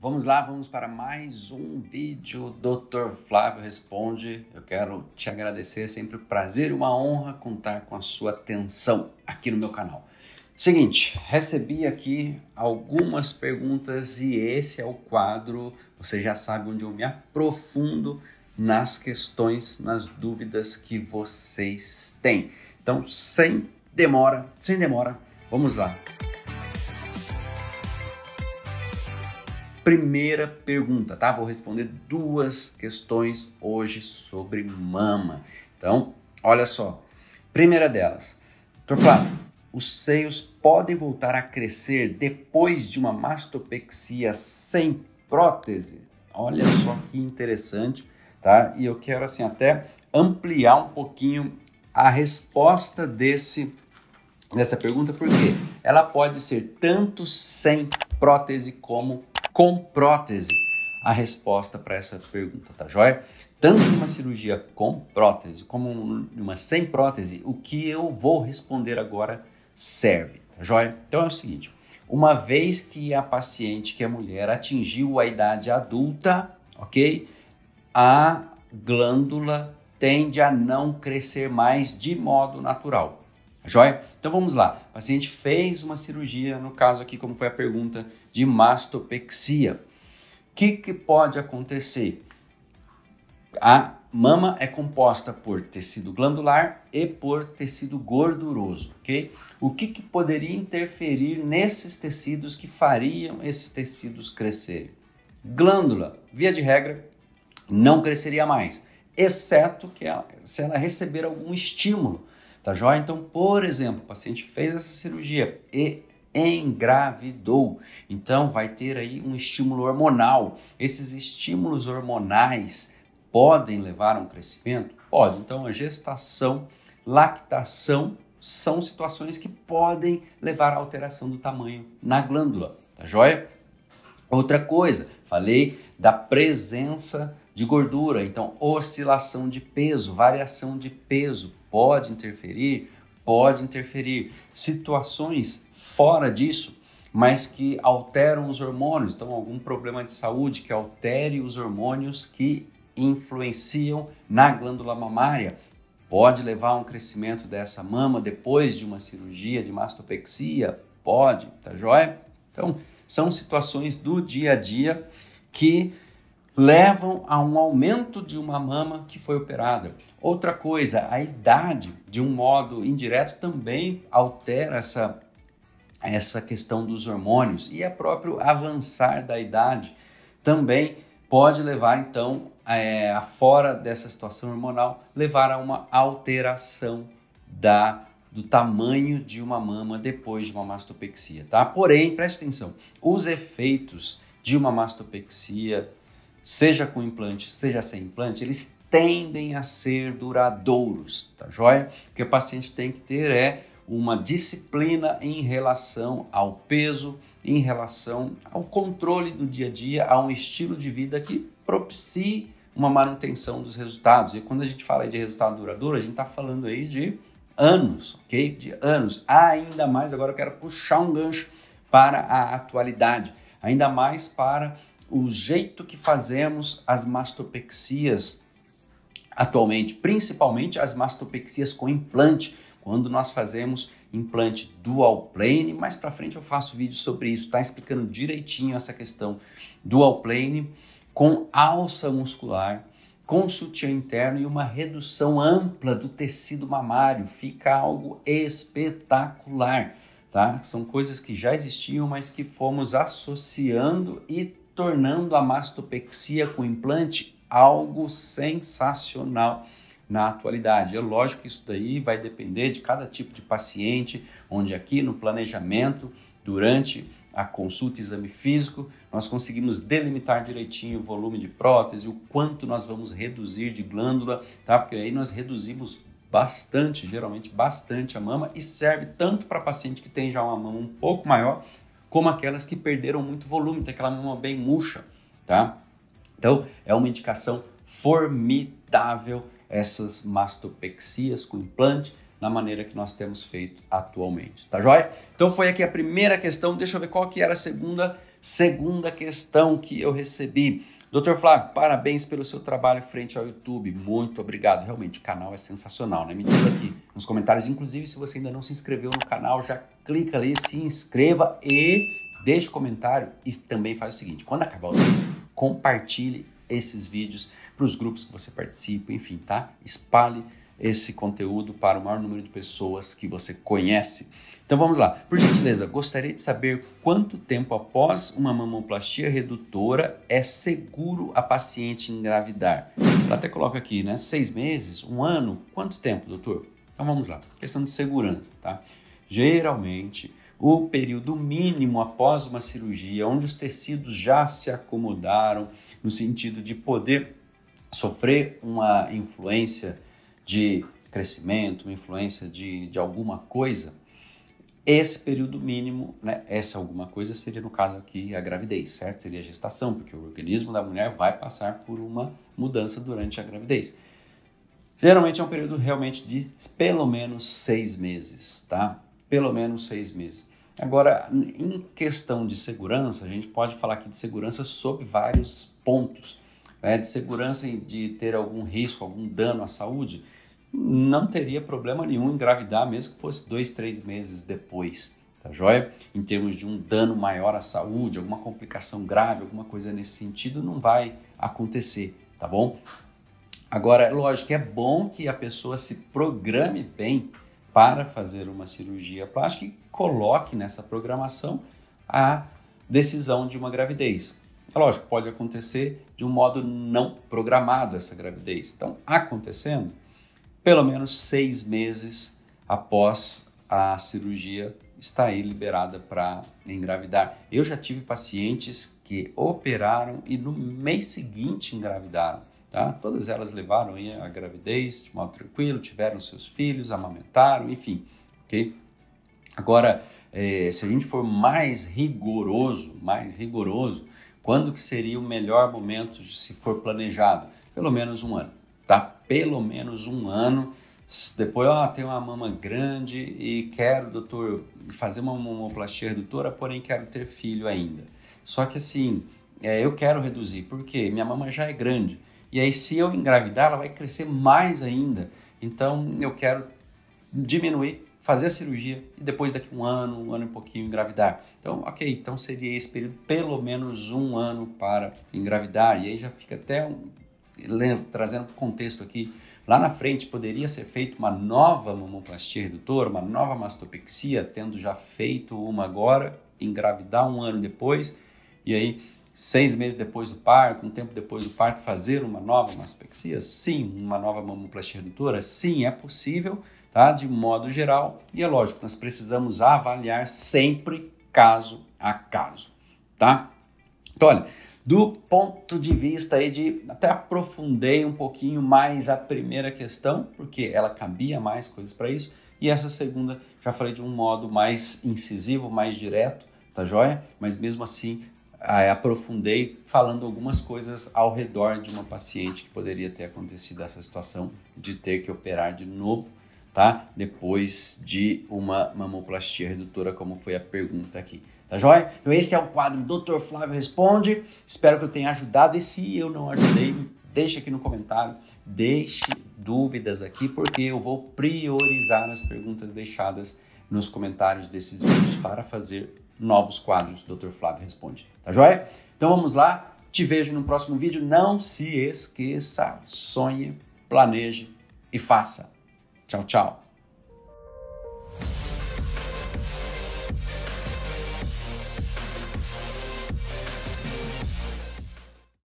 Vamos lá, vamos para mais um vídeo Dr. Flávio Responde. Eu quero te agradecer, é sempre um prazer e uma honra contar com a sua atenção aqui no meu canal. Seguinte, recebi aqui algumas perguntas e esse é o quadro, você já sabe onde eu me aprofundo nas questões, nas dúvidas que vocês têm. Então, sem demora, sem demora, vamos lá. primeira pergunta, tá? Vou responder duas questões hoje sobre mama. Então, olha só. Primeira delas, doutor Flávio, os seios podem voltar a crescer depois de uma mastopexia sem prótese? Olha só que interessante, tá? E eu quero assim até ampliar um pouquinho a resposta desse dessa pergunta porque ela pode ser tanto sem prótese como com prótese? A resposta para essa pergunta, tá joia? Tanto uma cirurgia com prótese como uma sem prótese, o que eu vou responder agora serve, tá joia? Então é o seguinte: uma vez que a paciente, que é mulher, atingiu a idade adulta, ok? A glândula tende a não crescer mais de modo natural. Joia? Então vamos lá. O paciente fez uma cirurgia, no caso aqui, como foi a pergunta, de mastopexia. O que, que pode acontecer? A mama é composta por tecido glandular e por tecido gorduroso, ok? O que, que poderia interferir nesses tecidos que fariam esses tecidos crescerem? Glândula, via de regra, não cresceria mais, exceto que ela, se ela receber algum estímulo Tá joia? Então, por exemplo, o paciente fez essa cirurgia e engravidou. Então, vai ter aí um estímulo hormonal. Esses estímulos hormonais podem levar a um crescimento? Pode. Então, a gestação, lactação são situações que podem levar à alteração do tamanho na glândula, tá joia? Outra coisa, falei da presença de gordura. Então, oscilação de peso, variação de peso pode interferir, pode interferir. Situações fora disso, mas que alteram os hormônios, então algum problema de saúde que altere os hormônios que influenciam na glândula mamária. Pode levar a um crescimento dessa mama depois de uma cirurgia de mastopexia? Pode, tá joia? Então, são situações do dia a dia que levam a um aumento de uma mama que foi operada. Outra coisa, a idade, de um modo indireto, também altera essa, essa questão dos hormônios e a próprio avançar da idade também pode levar, então, é, a fora dessa situação hormonal, levar a uma alteração da do tamanho de uma mama depois de uma mastopexia, tá? Porém, preste atenção, os efeitos de uma mastopexia seja com implante, seja sem implante, eles tendem a ser duradouros, tá joia? O que o paciente tem que ter é uma disciplina em relação ao peso, em relação ao controle do dia a dia, a um estilo de vida que propicie uma manutenção dos resultados. E quando a gente fala de resultado duradouro, a gente está falando aí de anos, ok? De anos. Ainda mais agora eu quero puxar um gancho para a atualidade, ainda mais para o jeito que fazemos as mastopexias atualmente, principalmente as mastopexias com implante, quando nós fazemos implante dual plane. Mais para frente eu faço vídeo sobre isso, tá explicando direitinho essa questão dual plane com alça muscular, com sutiã interno e uma redução ampla do tecido mamário. Fica algo espetacular, tá? São coisas que já existiam, mas que fomos associando e tornando a mastopexia com implante algo sensacional na atualidade. É lógico que isso daí vai depender de cada tipo de paciente, onde aqui no planejamento, durante a consulta exame físico, nós conseguimos delimitar direitinho o volume de prótese, o quanto nós vamos reduzir de glândula, tá? Porque aí nós reduzimos bastante, geralmente bastante a mama e serve tanto para paciente que tem já uma mama um pouco maior como aquelas que perderam muito volume, tem aquela mama bem murcha, tá? Então, é uma indicação formidável essas mastopexias com implante na maneira que nós temos feito atualmente, tá joia? Então foi aqui a primeira questão, deixa eu ver qual que era a segunda, segunda questão que eu recebi. Doutor Flávio, parabéns pelo seu trabalho frente ao YouTube, muito obrigado, realmente o canal é sensacional, né? Me diz aqui nos comentários, inclusive se você ainda não se inscreveu no canal, já clica ali, se inscreva e deixe comentário. E também faz o seguinte: quando acabar o vídeo, compartilhe esses vídeos para os grupos que você participa, enfim, tá? Espalhe esse conteúdo para o maior número de pessoas que você conhece. Então vamos lá. Por gentileza, gostaria de saber quanto tempo após uma mamoplastia redutora é seguro a paciente engravidar. Ela até coloca aqui, né? Seis meses, um ano, quanto tempo, doutor? Então vamos lá. Questão de segurança, tá? geralmente, o período mínimo após uma cirurgia, onde os tecidos já se acomodaram, no sentido de poder sofrer uma influência de crescimento, uma influência de, de alguma coisa, esse período mínimo, né, essa alguma coisa seria no caso aqui a gravidez, certo? Seria a gestação, porque o organismo da mulher vai passar por uma mudança durante a gravidez. Geralmente é um período realmente de pelo menos seis meses, tá? pelo menos seis meses. Agora, em questão de segurança, a gente pode falar aqui de segurança sob vários pontos. Né? De segurança de ter algum risco, algum dano à saúde, não teria problema nenhum engravidar, mesmo que fosse dois, três meses depois, tá joia? Em termos de um dano maior à saúde, alguma complicação grave, alguma coisa nesse sentido, não vai acontecer, tá bom? Agora, é lógico, é bom que a pessoa se programe bem para fazer uma cirurgia plástica e coloque nessa programação a decisão de uma gravidez. É lógico, pode acontecer de um modo não programado essa gravidez. Então, acontecendo, pelo menos seis meses após a cirurgia está aí liberada para engravidar. Eu já tive pacientes que operaram e no mês seguinte engravidaram. Tá? Todas elas levaram a gravidez de modo tranquilo, tiveram seus filhos, amamentaram, enfim. Okay? Agora, é, se a gente for mais rigoroso, mais rigoroso, quando que seria o melhor momento se for planejado? Pelo menos um ano, tá? Pelo menos um ano. Depois, ó, tem uma mama grande e quero, doutor, fazer uma mamoplastia redutora, porém quero ter filho ainda. Só que assim, é, eu quero reduzir, porque minha mama já é grande. E aí, se eu engravidar, ela vai crescer mais ainda. Então, eu quero diminuir, fazer a cirurgia e depois, daqui um ano, um ano e pouquinho, engravidar. Então, ok, então seria esse período pelo menos um ano para engravidar. E aí já fica até um, trazendo contexto aqui, lá na frente poderia ser feita uma nova mamoplastia redutora, uma nova mastopexia, tendo já feito uma agora, engravidar um ano depois, e aí seis meses depois do parto, um tempo depois do parto, fazer uma nova mastopexia? Sim, uma nova mamoplastia redutora? Sim, é possível, tá? De modo geral. E é lógico, nós precisamos avaliar sempre caso a caso, tá? Então, olha, do ponto de vista aí de até aprofundei um pouquinho mais a primeira questão, porque ela cabia mais coisas para isso, e essa segunda já falei de um modo mais incisivo, mais direto, tá joia? Mas mesmo assim aprofundei falando algumas coisas ao redor de uma paciente que poderia ter acontecido essa situação de ter que operar de novo, tá? Depois de uma mamoplastia redutora, como foi a pergunta aqui. Tá joia? Então esse é o quadro Dr. Flávio Responde. Espero que eu tenha ajudado e se eu não ajudei, deixe aqui no comentário, deixe dúvidas aqui, porque eu vou priorizar as perguntas deixadas nos comentários desses vídeos para fazer novos quadros do Dr. Flávio Responde. Tá joia? Então vamos lá, te vejo no próximo vídeo. Não se esqueça, sonhe, planeje e faça. Tchau, tchau.